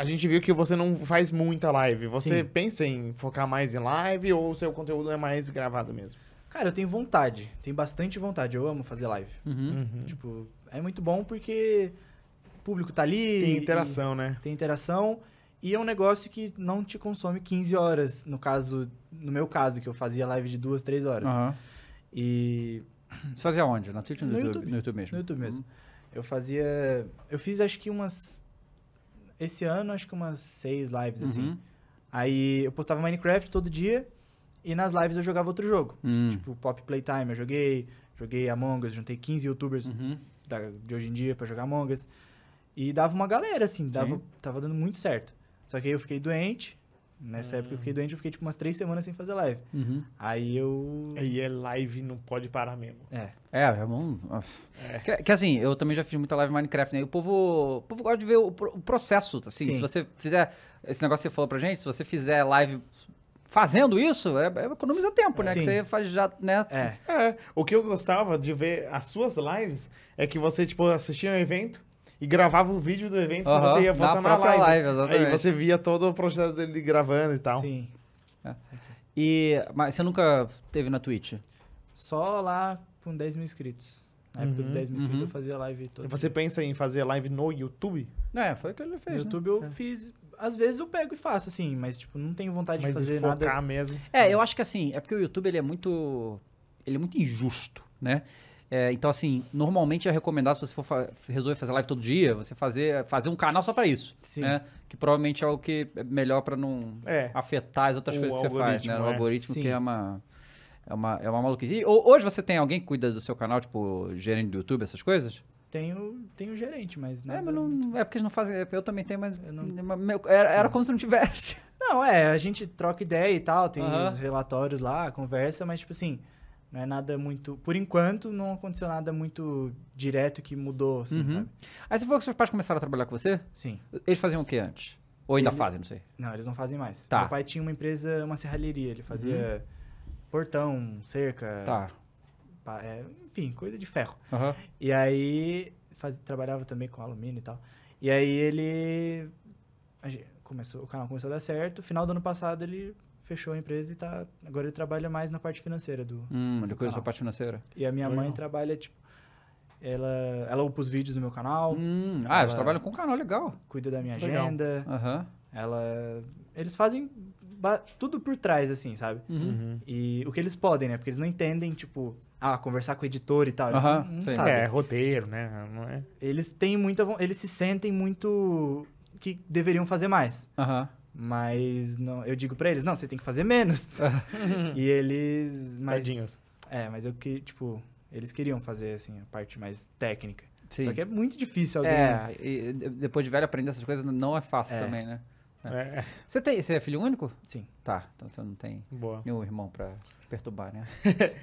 a gente viu que você não faz muita live. Você Sim. pensa em focar mais em live ou o seu conteúdo é mais gravado mesmo? Cara, eu tenho vontade. Tenho bastante vontade. Eu amo fazer live. Uhum. uhum. Tipo, é muito bom porque o público tá ali. Tem interação, e, né? Tem interação. E é um negócio que não te consome 15 horas. No caso, no meu caso, que eu fazia live de duas, três horas. Uhum. E. Você fazia onde? Na Twitch ou no, no YouTube? YouTube? No YouTube mesmo. No YouTube mesmo. Uhum. Eu fazia. Eu fiz acho que umas esse ano, acho que umas seis lives, assim. uhum. assim. Aí eu postava Minecraft todo dia e nas lives eu jogava outro jogo. Hum. Tipo, Pop Playtime eu joguei, joguei Among Us, juntei 15 youtubers uhum. da, de hoje em dia para jogar Among Us. E dava uma galera, assim, dava, tava dando muito certo. Só que aí eu fiquei doente, Nessa hum. época eu fiquei ah. doente, eu fiquei tipo umas três semanas sem fazer live. Uhum. Aí eu. Aí é live, não pode parar mesmo. É. É, é bom. É. Que, que, assim, eu também já fiz muita live Minecraft, né? E o povo, o povo gosta de ver o, o processo, assim. Sim. Se você fizer. Esse negócio que você falou pra gente, se você fizer live fazendo isso, é, é, economiza tempo, né? Sim. Que você faz já, né? É. é. O que eu gostava de ver as suas lives é que você, tipo, assistia um evento e gravava o um vídeo do evento uhum, que você ia passar na, na live. live Aí você via todo o processo dele gravando e tal. Sim. É. E, mas você nunca teve na Twitch? Só lá com 10 mil inscritos. Na época uhum, dos 10 mil inscritos uhum. eu fazia live todo. E você dia. pensa em fazer live no YouTube? É, foi o que ele fez. No né? YouTube né? eu é. fiz. Às vezes eu pego e faço, assim, mas tipo, não tenho vontade mas de fazer focar nada. mesmo. É, eu acho que assim, é porque o YouTube ele é muito. ele é muito injusto, né? É, então, assim, normalmente é recomendado, se você for fa resolver fazer live todo dia, você fazer, fazer um canal só para isso. Sim. Né? Que provavelmente é o que é melhor para não é. afetar as outras o coisas que você faz, né? O algoritmo é. que é uma. É uma, é uma maluquice. E, hoje você tem alguém que cuida do seu canal, tipo, gerente do YouTube, essas coisas? Tenho, tenho gerente, mas não. É, mas não, é porque eles não fazem. É, eu também tenho, mas. Não... É, meu, era, era como se não tivesse. Não, é, a gente troca ideia e tal, tem uhum. os relatórios lá, conversa, mas, tipo assim, não é nada muito. Por enquanto, não aconteceu nada muito direto que mudou, assim, uhum. sabe? Aí você falou que seus pais começaram a trabalhar com você? Sim. Eles faziam o que antes? Ou ainda Ele... fazem, não sei? Não, eles não fazem mais. Tá. Meu pai tinha uma empresa, uma serralheria. Ele fazia uhum. portão, cerca. Tá. Pá, é, enfim, coisa de ferro. Uhum. E aí. Faz, trabalhava também com alumínio e tal. E aí ele. Começou, o canal começou a dar certo. Final do ano passado ele fechou a empresa e tá. Agora ele trabalha mais na parte financeira do. Hum, do cuida da parte financeira. E a minha mãe trabalha, tipo. Ela, ela upa os vídeos no meu canal. Hum, ah, eles trabalham com um canal legal. Cuida da minha legal. agenda. Uhum. Ela. Eles fazem tudo por trás, assim, sabe? Uhum. uhum. E o que eles podem, né? Porque eles não entendem, tipo, ah, conversar com o editor e tal. uhum, não, não É, roteiro, né? Não é... Eles têm muita. Eles se sentem muito que deveriam fazer mais. Uhum. Mas não, eu digo para eles, não, vocês têm que fazer menos. e eles. Mas, Tadinhos. É, mas eu que, tipo, eles queriam fazer assim, a parte mais técnica. Sim. Só que é muito difícil alguém. É, né? e depois de velho aprender essas coisas não é fácil é. também, né? É. é. Você, tem, você é filho único? Sim. Tá, então você não tem Boa. nenhum irmão pra perturbar, né?